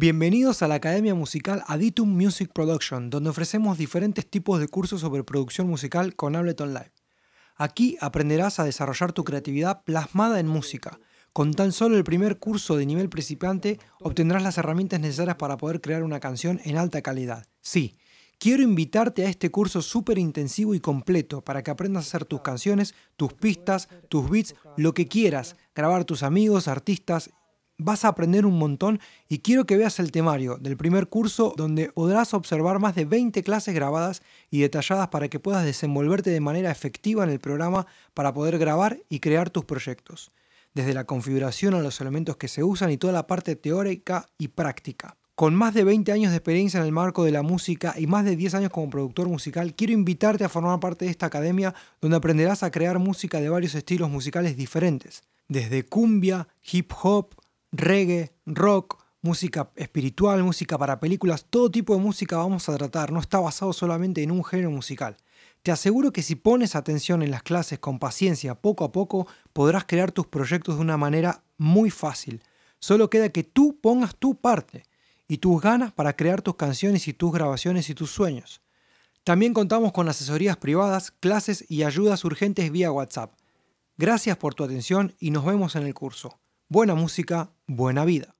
Bienvenidos a la Academia Musical Aditum Music Production, donde ofrecemos diferentes tipos de cursos sobre producción musical con Ableton Live. Aquí aprenderás a desarrollar tu creatividad plasmada en música. Con tan solo el primer curso de nivel principiante obtendrás las herramientas necesarias para poder crear una canción en alta calidad. Sí, quiero invitarte a este curso súper intensivo y completo para que aprendas a hacer tus canciones, tus pistas, tus beats, lo que quieras, grabar tus amigos, artistas vas a aprender un montón y quiero que veas el temario del primer curso donde podrás observar más de 20 clases grabadas y detalladas para que puedas desenvolverte de manera efectiva en el programa para poder grabar y crear tus proyectos, desde la configuración a los elementos que se usan y toda la parte teórica y práctica. Con más de 20 años de experiencia en el marco de la música y más de 10 años como productor musical, quiero invitarte a formar parte de esta academia donde aprenderás a crear música de varios estilos musicales diferentes, desde cumbia, hip hop, reggae, rock, música espiritual, música para películas, todo tipo de música vamos a tratar, no está basado solamente en un género musical. Te aseguro que si pones atención en las clases con paciencia, poco a poco, podrás crear tus proyectos de una manera muy fácil. Solo queda que tú pongas tu parte y tus ganas para crear tus canciones y tus grabaciones y tus sueños. También contamos con asesorías privadas, clases y ayudas urgentes vía WhatsApp. Gracias por tu atención y nos vemos en el curso. Buena música, buena vida.